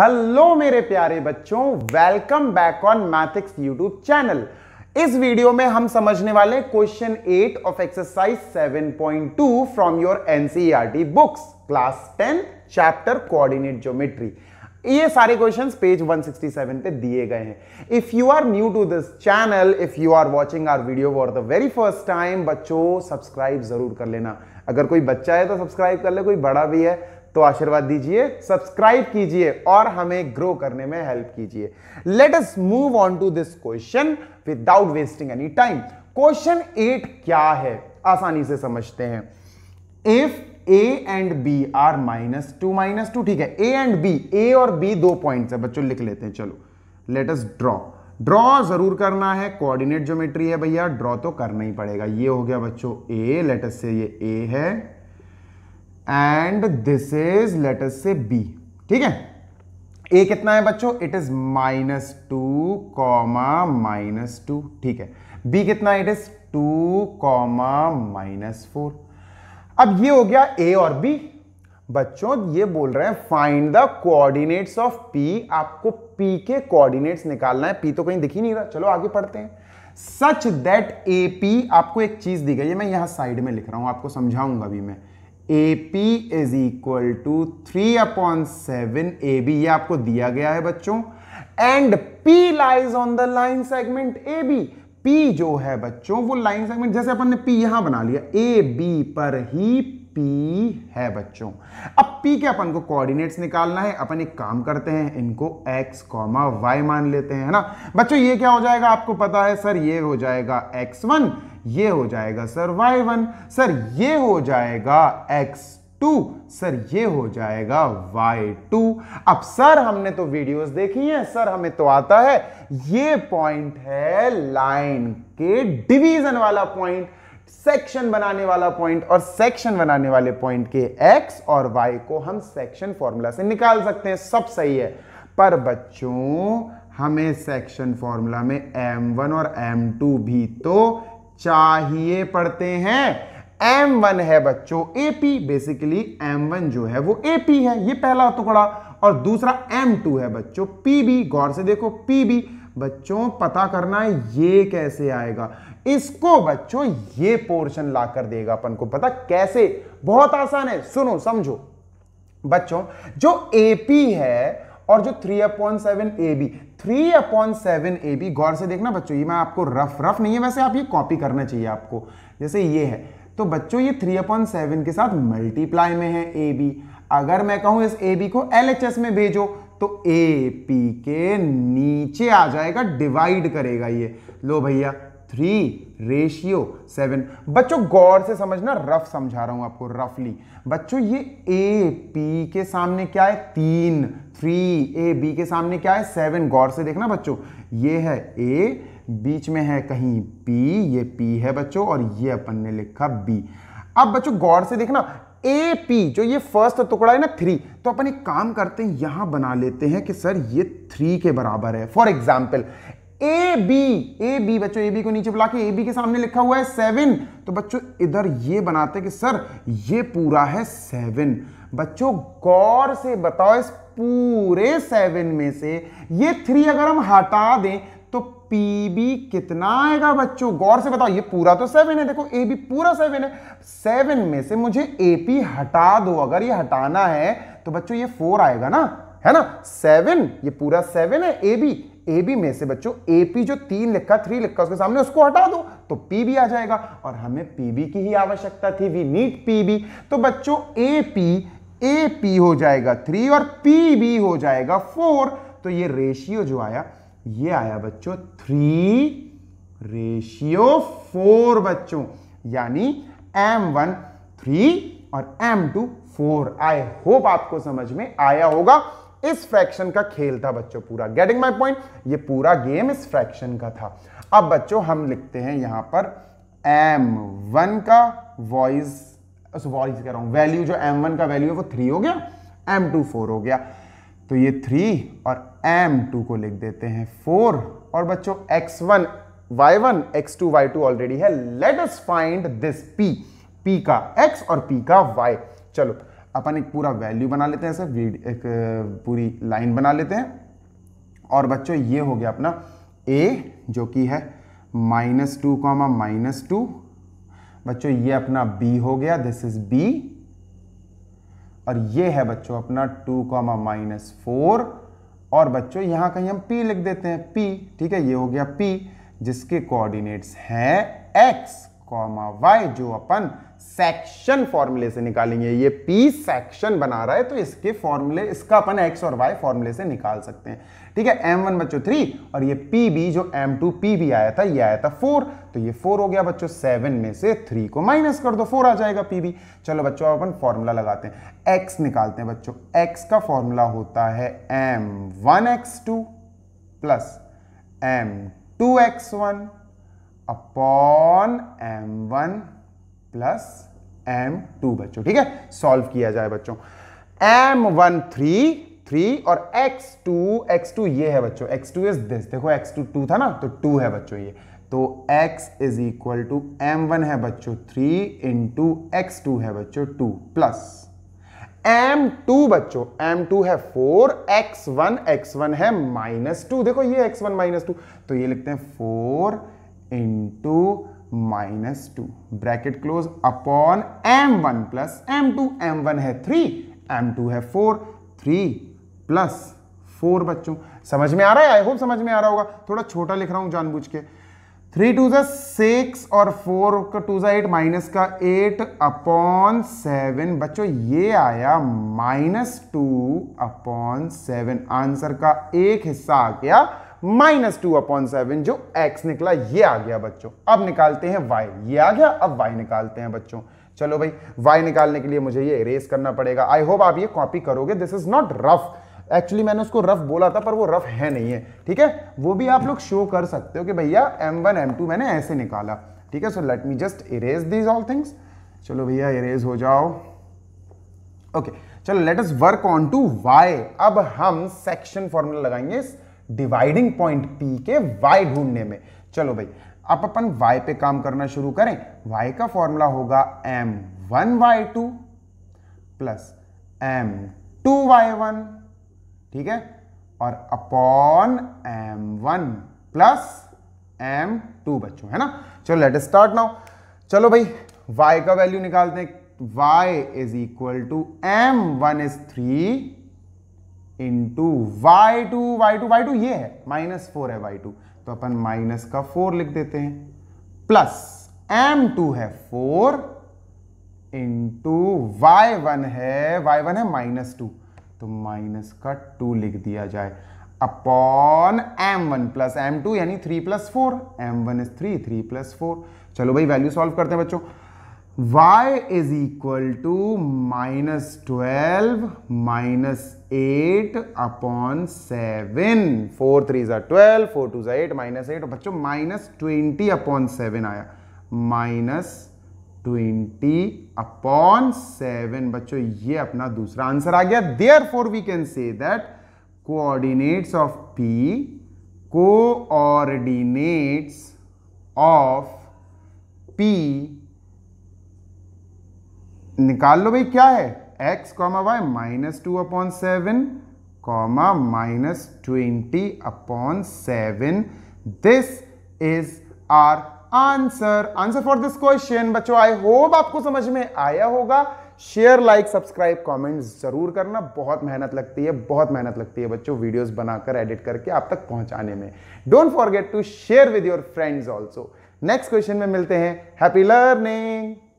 hello मेरे प्यारे बच्चों welcome back on Mathics YouTube channel इस वीडियो में हम समझने वाले question eight of exercise 7.2 from your NCERT books class 10 chapter coordinate geometry ये सारे क्वेश्चंस पेज 167 पे दिए गए हैं if you are new to this channel if you are watching our video for the very first time बच्चों subscribe जरूर कर लेना अगर कोई बच्चा है तो सब्सक्राइब कर ले कोई बड़ा भी है तो आशीर्वाद दीजिए सब्सक्राइब कीजिए और हमें ग्रो करने में हेल्प कीजिए let us move on to this question without wasting any time question eight क्या है आसानी से समझते हैं if A and B are minus two minus two ठीक है ए एंड बी ए और बी दो पॉइंट्स है बच्चों लिख लेते हैं चलो लेट अस ड्रॉ ड्रॉ जरूर करना है कोऑर्डिनेट ज्योमेट्री है भैया ड्रॉ तो करना ही पड़ेगा ये हो गया बच्चों ए लेटस से ये ए है and this is let us से बी ठीक है ए कितना है बच्चों it is minus two comma minus two ठीक है बी कितना it is two comma minus four अब ये हो गया ए और बी बच्चों ये बोल रहे हैं find the coordinates of P आपको पी के कोऑर्डिनेट्स निकालना है पी तो कहीं दिख ही नहीं रहा चलो आगे पढ़ते हैं सच दैट ए पी आपको एक चीज दी गई है मैं यहां साइड में लिख रहा हूं आपको समझाऊंगा भी मैं A P is equal to three upon seven A B ये आपको दिया गया है बच्चों and P lies on the line segment A B P जो है बच्चों वो लाइन सेगमेंट जैसे अपन ने पी यहां बना लिया ए बी पर ही पी है बच्चों अब पी के अपन को कोऑर्डिनेट्स निकालना है अपन एक काम करते हैं इनको x, y मान लेते हैं है ना बच्चों ये क्या हो जाएगा आपको पता है सर ये हो जाएगा x1 ये हो जाएगा सर वाई वन सर ये हो जाएगा एक्स टू सर ये हो जाएगा वाई टू अब सर हमने तो वीडियोस देखी हैं सर हमें तो आता है ये पॉइंट है लाइन के डिवीजन वाला पॉइंट सेक्शन बनाने वाला पॉइंट और सेक्शन बनाने वाले पॉइंट के एक्स और वाई को हम सेक्शन फॉर्मूला से निकाल सकते हैं सब सही है पर बच्चों हमें सेक्शन फॉर्मूला में m1 और m2 भी तो चाहिए पड़ते हैं M1 है बच्चों AP बेसिकली M1 जो है वो AP है ये पहला टुकड़ा और दूसरा M2 है बच्चों PB गौर से देखो PB बच्चों पता करना है ये कैसे आएगा इसको बच्चों ये पोर्शन लाकर देगा अपन को पता कैसे बहुत आसान है सुनो समझो बच्चों जो AP है और जो three upon seven A B three upon seven A B गौर से देखना बच्चों ये मैं आपको रफ रफ नहीं है वैसे आप ये कॉपी करना चाहिए आपको जैसे ये है तो बच्चों ये थ्री अपॉन सेवन के साथ मल्टीप्लाई में है ए बी अगर मैं कहूं इस ए बी को एल एच एस में भेजो तो ए पी के नीचे आ जाएगा डिवाइड करेगा ये लो भैया थ्री रेशियो सेवन बच्चों गौर से समझना रफ समझा रहा हूं आपको रफली बच्चों ये ए पी के सामने क्या है तीन थ्री ए बी के सामने क्या है सेवन गौर से देखना बच्चों ये है ए बीच में है कहीं पी ये पी है बच्चों और ये अपन ने लिखा बी अब बच्चों गौर से देखना ए पी जो ये फर्स्ट टुकड़ा है ना थ्री तो अपन एक काम करते हैं यहां बना लेते हैं कि सर ये थ्री के बराबर है for example A B A B बच्चों ए बी को नीचे बुला के ए बी के सामने लिखा हुआ है सेवन तो बच्चों इधर ये बनाते कि सर ये पूरा है सेवन बच्चों गौर से बताओ इस पूरे सेवन में से ये थ्री अगर हम हटा दें तो पी बी कितना आएगा बच्चों गौर से बताओ ये पूरा तो सेवन है देखो ए बी पूरा सेवन है सेवन में से मुझे ए पी हटा दो अगर ये हटाना है तो बच्चों ये फोर आएगा ना है ना सेवन ये पूरा सेवन है ए बी ए बी में से बच्चों ए पी जो तीन लिखा थ्री लिखा उसके सामने उसको हटा दो तो पी बी आ जाएगा और हमें पी बी की ही आवश्यकता थी वी नीड पी बी तो बच्चों ए पी ए पी हो जाएगा थ्री और पी बी हो जाएगा फोर तो ये रेशियो जो आया ये आया बच्चों थ्री रेशियो फोर बच्चों यानी एम वन थ्री और M two four I hope आपको समझ में आया होगा इस फ्रैक्शन का खेल था बच्चों पूरा गेटिंग माई पॉइंट ये पूरा गेम इस फ्रैक्शन का था अब बच्चों हम लिखते हैं यहां पर एम वन का वॉइस वॉइस कह रहा हूं वैल्यू जो एम वन का वैल्यू है वो थ्री हो गया एम टू फोर हो गया तो ये थ्री और एम टू को लिख देते हैं फोर और बच्चों X one Y one X two Y two already है let us find this P P का एक्स और पी का वाई चलो अपन एक पूरा वैल्यू बना लेते हैं ऐसे एक पूरी लाइन बना लेते हैं और बच्चों ये हो गया अपना ए जो कि है minus two comma minus two बच्चों ये अपना बी हो गया दिस इज बी और ये है बच्चों अपना टू कॉमा माइनस फोर और बच्चों यहां कहीं हम पी लिख देते हैं पी ठीक है ये हो गया पी जिसके कोऑर्डिनेट्स हैं एक्स कॉमा वाई जो अपन सेक्शन फॉर्मूले से निकालेंगे ये पी सेक्शन बना रहा है तो इसके फॉर्मूले इसका अपन एक्स और वाई फॉर्मूले से निकाल सकते हैं ठीक है एम वन बच्चों थ्री और ये पी बी जो एम टू पी बी आया था ये आया था फोर तो ये फोर हो गया बच्चों सेवन में से थ्री को माइनस कर दो फोर आ जाएगा पी बी चलो बच्चों अब अपन फॉर्मूला लगाते हैं एक्स निकालते हैं बच्चों एक्स का फॉर्मूला होता है M one X two plus M two X one upon M one plus M two बच्चों ठीक है सॉल्व किया जाए बच्चों एम वन थ्री थ्री और एक्स टू एक्स टू ये है बच्चों एक्स टू इज दिस देखो एक्स टू टू था ना तो टू है बच्चों ये तो x is equal to M one है बच्चों थ्री इंटू एक्स टू है बच्चों टू प्लस एम टू बच्चों एम टू है four X one X one है माइनस टू देखो ये एक्स वन माइनस टू तो ये लिखते हैं four into minus two bracket close upon M one plus M two M one है थ्री एम टू है फोर थ्री प्लस फोर बच्चों समझ में आ रहा है आई होप समझ में आ रहा होगा थोड़ा छोटा लिख रहा हूं जानबूझ के थ्री टू ज़ा सिक्स और फोर का टू ज़ा एट माइनस का एट अपॉन सेवन बच्चों ये आया minus two upon seven answer का एक हिस्सा आ गया माइनस टू अपॉन सेवन जो एक्स निकला ये आ गया बच्चों अब निकालते हैं वाई ये आ गया अब वाई निकालते हैं बच्चों चलो भाई वाई निकालने के लिए मुझे ये इरेज करना पड़ेगा आई होप आप ये कॉपी करोगे this is not rough actually मैंने उसको रफ बोला था पर वो रफ है नहीं है ठीक है वो भी आप लोग शो कर सकते हो कि भैया एम वन एम टू मैंने ऐसे निकाला ठीक है so let me just erase these all things चलो भैया इरेज हो जाओ ओके okay, चलो let us work on to Y अब हम सेक्शन फॉर्मूला लगाएंगे इस डिवाइडिंग पॉइंट पी के वाई ढूंढने में चलो भाई अब अपन वाई पे काम करना शुरू करें वाई का फॉर्मूला होगा m one y two plus M two y one ठीक है और upon M one plus M two बच्चों है ना चलो लेट स्टार्ट नाउ चलो भाई y का वैल्यू निकालते हैं y is equal to M one is three into y two Y two Y two ये है माइनस फोर है वाई टू तो अपन माइनस का फोर लिख देते हैं प्लस एम टू है फोर इंटू वाई वन है वाई वन है माइनस टू तो माइनस का टू लिख दिया जाए upon M one plus M two यानी three plus four m one is three three plus four चलो भाई वैल्यू सॉल्व करते हैं बच्चों y is equal to minus twelve minus eight upon seven four three are 12 4 2s are 8 minus 8 बच्चों minus twenty upon seven आया minus twenty upon seven बच्चों ये अपना दूसरा आंसर आ गया therefore we can say that coordinates of P coordinates of P निकाल लो भाई क्या है x comma y minus two upon seven comma minus twenty upon seven this is our answer answer for this question बच्चों I hope आपको समझ में आया होगा शेयर लाइक सब्सक्राइब कमेंट जरूर करना बहुत मेहनत लगती है बहुत मेहनत लगती है बच्चों वीडियोस बनाकर एडिट करके आप तक पहुंचाने में don't forget to share with your friends also next question में मिलते हैं हैप्पी लर्निंग